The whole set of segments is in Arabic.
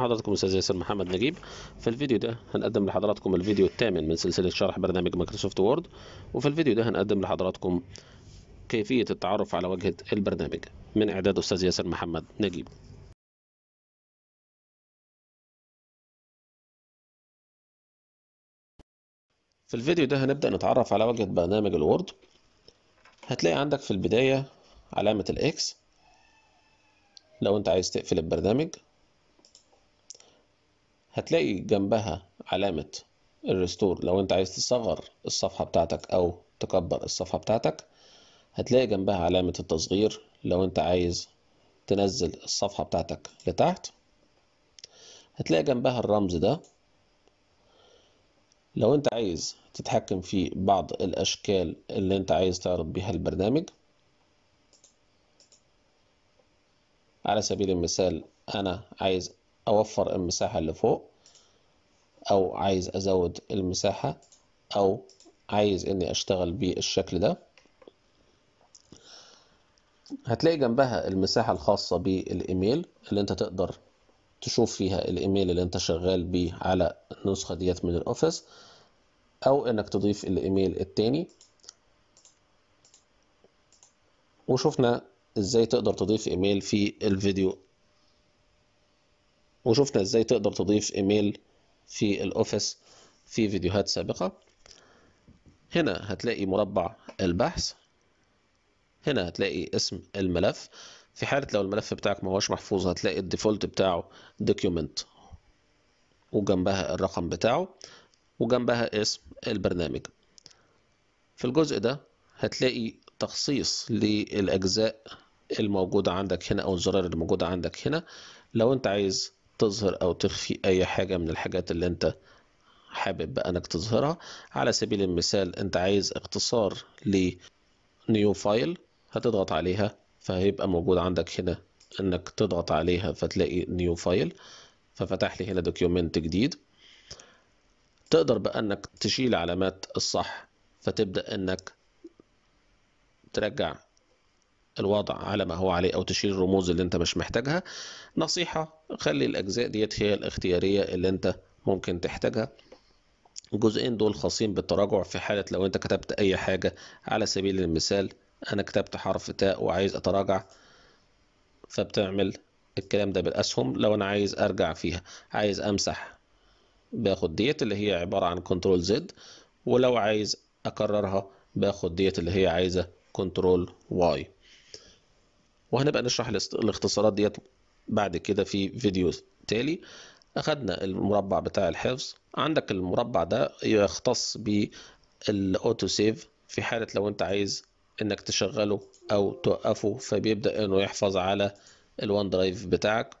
حضراتكم استاذ ياسر محمد نجيب في الفيديو ده هنقدم لحضراتكم الفيديو الثامن من سلسله شرح برنامج مايكروسوفت وورد وفي الفيديو ده هنقدم لحضراتكم كيفيه التعرف على واجهه البرنامج من اعداد استاذ ياسر محمد نجيب في الفيديو ده هنبدا نتعرف على واجهه برنامج الوورد هتلاقي عندك في البدايه علامه الاكس لو انت عايز تقفل البرنامج هتلاقي جنبها علامة الريستور لو انت عايز تصغر الصفحة بتاعتك او تكبر الصفحة بتاعتك هتلاقي جنبها علامة التصغير لو انت عايز تنزل الصفحة بتاعتك لتحت هتلاقي جنبها الرمز ده لو انت عايز تتحكم في بعض الاشكال اللي انت عايز تعرض بيها البرنامج على سبيل المثال انا عايز اوفر المساحة اللي فوق أو عايز أزود المساحة أو عايز إني أشتغل بالشكل ده هتلاقي جنبها المساحة الخاصة بالإيميل اللي أنت تقدر تشوف فيها الإيميل اللي أنت شغال بيه على النسخة ديت من الأوفيس أو إنك تضيف الإيميل التاني وشفنا إزاي تقدر تضيف إيميل في الفيديو وشفنا إزاي تقدر تضيف إيميل في الأوفيس في فيديوهات سابقة هنا هتلاقي مربع البحث هنا هتلاقي اسم الملف في حالة لو الملف بتاعك ما هوش محفوظ هتلاقي الديفولت بتاعه دوكيومنت وجنبها الرقم بتاعه وجنبها اسم البرنامج في الجزء ده هتلاقي تخصيص للأجزاء الموجودة عندك هنا أو الزرار اللي موجودة عندك هنا لو أنت عايز تظهر او تخفي اي حاجه من الحاجات اللي انت حابب بقى انك تظهرها على سبيل المثال انت عايز اختصار لنيو فايل هتضغط عليها فهيبقى موجود عندك هنا انك تضغط عليها فتلاقي نيو فايل ففتح لي هنا دوكيومنت جديد تقدر بقى انك تشيل علامات الصح فتبدا انك ترجع الوضع على ما هو عليه او تشيل الرموز اللي انت مش محتاجها نصيحه خلي الاجزاء ديت هي الاختياريه اللي انت ممكن تحتاجها الجزئين دول خاصين بالتراجع في حاله لو انت كتبت اي حاجه على سبيل المثال انا كتبت حرف تاء وعايز اتراجع فبتعمل الكلام ده بالاسهم لو انا عايز ارجع فيها عايز امسح باخد ديت اللي هي عباره عن كنترول زد ولو عايز اكررها باخد ديت اللي هي عايزه كنترول واي وهنبقى نشرح الاختصارات ديت بعد كده في فيديو تالي أخدنا المربع بتاع الحفظ عندك المربع ده يختص بالاوتو سيف في حالة لو انت عايز انك تشغله او توقفه فبيبدأ انه يحفظ على الوان درايف بتاعك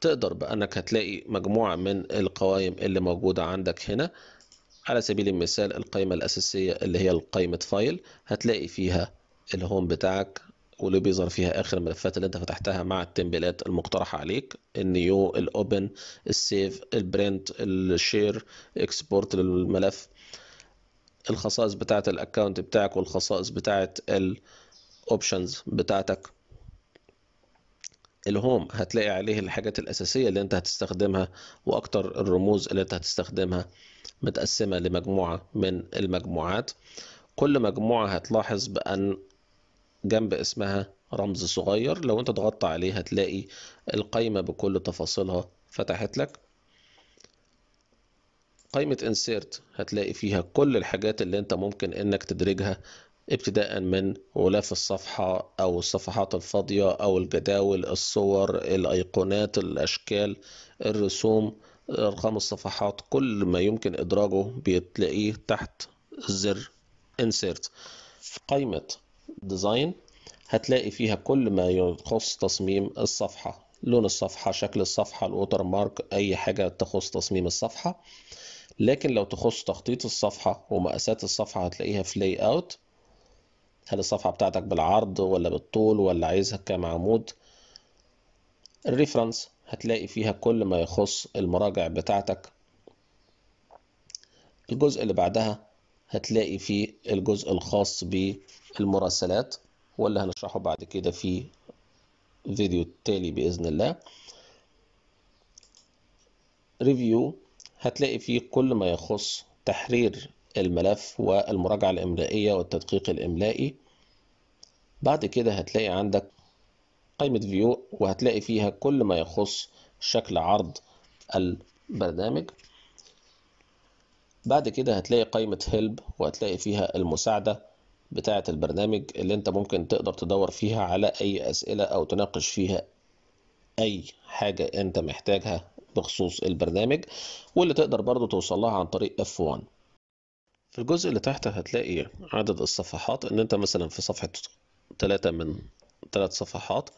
تقدر بأنك هتلاقي مجموعة من القوائم اللي موجودة عندك هنا على سبيل المثال القائمة الأساسية اللي هي قائمة فايل هتلاقي فيها الهوم بتاعك واللي بيظهر فيها اخر الملفات اللي انت فتحتها مع التمبيلات المقترحه عليك النيو الاوبن السيف البرنت الشير اكسبورت للملف الخصائص بتاعه الاكونت بتاعك والخصائص بتاعه الاوبشنز بتاعتك الهوم هتلاقي عليه الحاجات الأساسية اللي أنت هتستخدمها وأكتر الرموز اللي أنت هتستخدمها متقسمة لمجموعة من المجموعات كل مجموعة هتلاحظ بأن جنب اسمها رمز صغير لو انت ضغطت عليه هتلاقي القايمة بكل تفاصيلها فتحت لك قائمة insert هتلاقي فيها كل الحاجات اللي انت ممكن انك تدرجها ابتداء من غلاف الصفحة او الصفحات الفاضية او الجداول الصور الايقونات الاشكال الرسوم ارقام الصفحات كل ما يمكن ادراجه بتلاقيه تحت زر insert قائمة ديزاين هتلاقي فيها كل ما يخص تصميم الصفحة لون الصفحة شكل الصفحة الوتر مارك أي حاجة تخص تصميم الصفحة لكن لو تخص تخطيط الصفحة ومقاسات الصفحة هتلاقيها في لاي اوت هل الصفحة بتاعتك بالعرض ولا بالطول ولا عايزها كام عمود الريفرنس هتلاقي فيها كل ما يخص المراجع بتاعتك الجزء اللي بعدها هتلاقي في الجزء الخاص بالمراسلات واللي هنشرحه بعد كده في فيديو التالي بإذن الله ريفيو هتلاقي فيه كل ما يخص تحرير الملف والمراجعة الإملائية والتدقيق الإملائي بعد كده هتلاقي عندك قائمة فيو وهتلاقي فيها كل ما يخص شكل عرض البرنامج بعد كده هتلاقي قائمة هيلب وهتلاقي فيها المساعدة بتاعة البرنامج اللي انت ممكن تقدر تدور فيها على اي اسئلة او تناقش فيها اي حاجة انت محتاجها بخصوص البرنامج واللي تقدر برضو توصلها عن طريق F1 في الجزء اللي تحت هتلاقي عدد الصفحات ان انت مثلا في صفحة 3 من 3 صفحات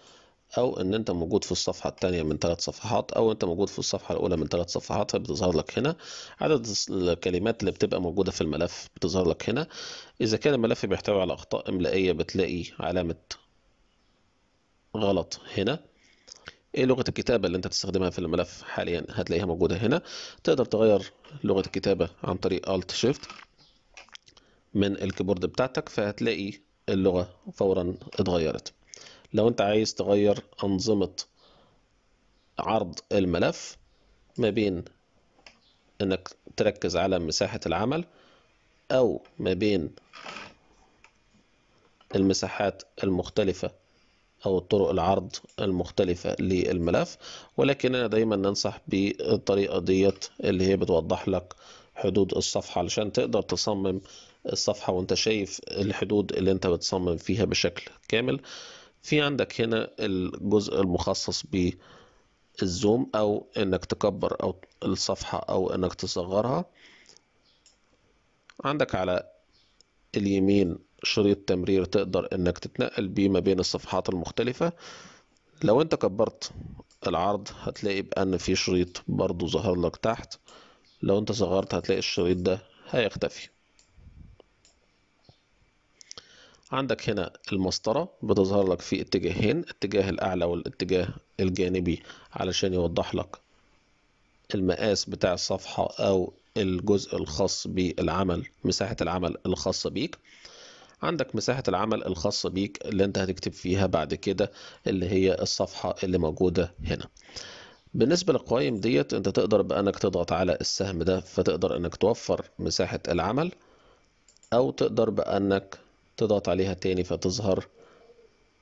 او ان انت موجود في الصفحه الثانيه من ثلاث صفحات او انت موجود في الصفحه الاولى من ثلاث صفحات فبتظهر لك هنا عدد الكلمات اللي بتبقى موجوده في الملف بتظهر لك هنا اذا كان الملف بيحتوي على اخطاء املائيه بتلاقي علامه غلط هنا ايه لغه الكتابه اللي انت تستخدمها في الملف حاليا هتلاقيها موجوده هنا تقدر تغير لغه الكتابه عن طريق الت شيفت من الكيبورد بتاعتك فهتلاقي اللغه فورا اتغيرت لو انت عايز تغير أنظمة عرض الملف ما بين انك تركز على مساحة العمل أو ما بين المساحات المختلفة أو طرق العرض المختلفة للملف ولكن أنا دايما ننصح بالطريقة ديت اللي هي بتوضح لك حدود الصفحة علشان تقدر تصمم الصفحة وانت شايف الحدود اللي انت بتصمم فيها بشكل كامل في عندك هنا الجزء المخصص بالزوم او انك تكبر او الصفحة او انك تصغرها عندك على اليمين شريط تمرير تقدر انك تتنقل بيه ما بين الصفحات المختلفة لو انت كبرت العرض هتلاقي بان في شريط برضو ظهر لك تحت لو انت صغرت هتلاقي الشريط ده هيختفي عندك هنا المسطرة بتظهر لك في اتجاهين الاتجاه الأعلى والاتجاه الجانبي علشان يوضح لك المقاس بتاع الصفحة أو الجزء الخاص بالعمل مساحة العمل الخاصة بيك عندك مساحة العمل الخاصة بيك اللي انت هتكتب فيها بعد كده اللي هي الصفحة اللي موجودة هنا بالنسبة للقوائم ديت انت تقدر بأنك تضغط على السهم ده فتقدر انك توفر مساحة العمل او تقدر بأنك تضغط عليها تاني فتظهر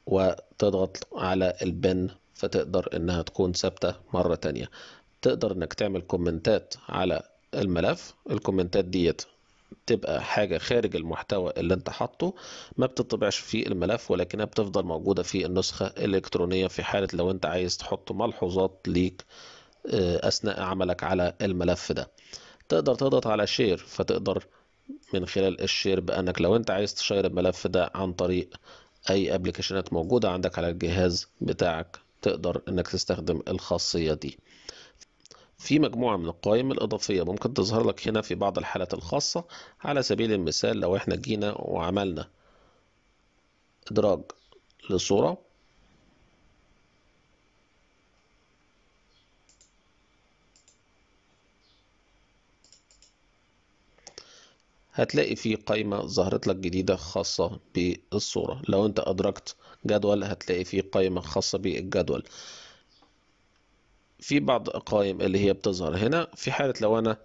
وتضغط على البن فتقدر انها تكون ثابتة مرة تانية تقدر انك تعمل كومنتات على الملف الكومنتات ديت تبقى حاجة خارج المحتوى اللي انت حاطه ما بتطبعش في الملف ولكنها بتفضل موجودة في النسخة الإلكترونية في حالة لو انت عايز تحط ملحوظات ليك آه، أثناء عملك على الملف ده تقدر تضغط على شير فتقدر من خلال الشير بأنك لو أنت عايز تشير الملف ده عن طريق أي أبلكيشنات موجودة عندك على الجهاز بتاعك تقدر إنك تستخدم الخاصية دي. في مجموعة من القوائم الإضافية ممكن تظهر لك هنا في بعض الحالات الخاصة على سبيل المثال لو إحنا جينا وعملنا إدراج لصورة هتلاقي في قائمة ظهرت لك جديدة خاصة بالصورة لو انت أدركت جدول هتلاقي في قائمة خاصة بالجدول في بعض القوائم اللي هي بتظهر هنا في حالة لو أنا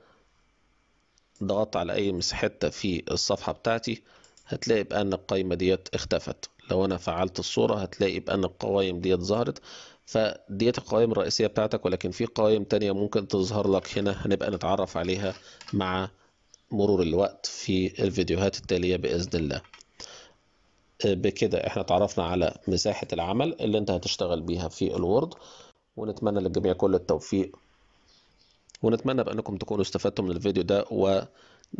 ضغطت على أي مساحتة في الصفحة بتاعتي هتلاقي بأن القائمة ديت اختفت لو أنا فعلت الصورة هتلاقي بأن القوائم ديت ظهرت فديت القوائم الرئيسية بتاعتك ولكن في قوائم تانية ممكن تظهر لك هنا هنبقى نتعرف عليها مع مرور الوقت في الفيديوهات التالية بإذن الله آه، بكده احنا تعرفنا على مساحة العمل اللي انت هتشتغل بيها في الوورد ونتمنى للجميع كل التوفيق ونتمنى بأنكم تكونوا استفدتم من الفيديو ده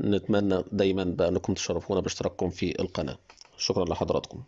ونتمنى دايما بأنكم تشرفونا باشتراككم في القناة شكرا لحضراتكم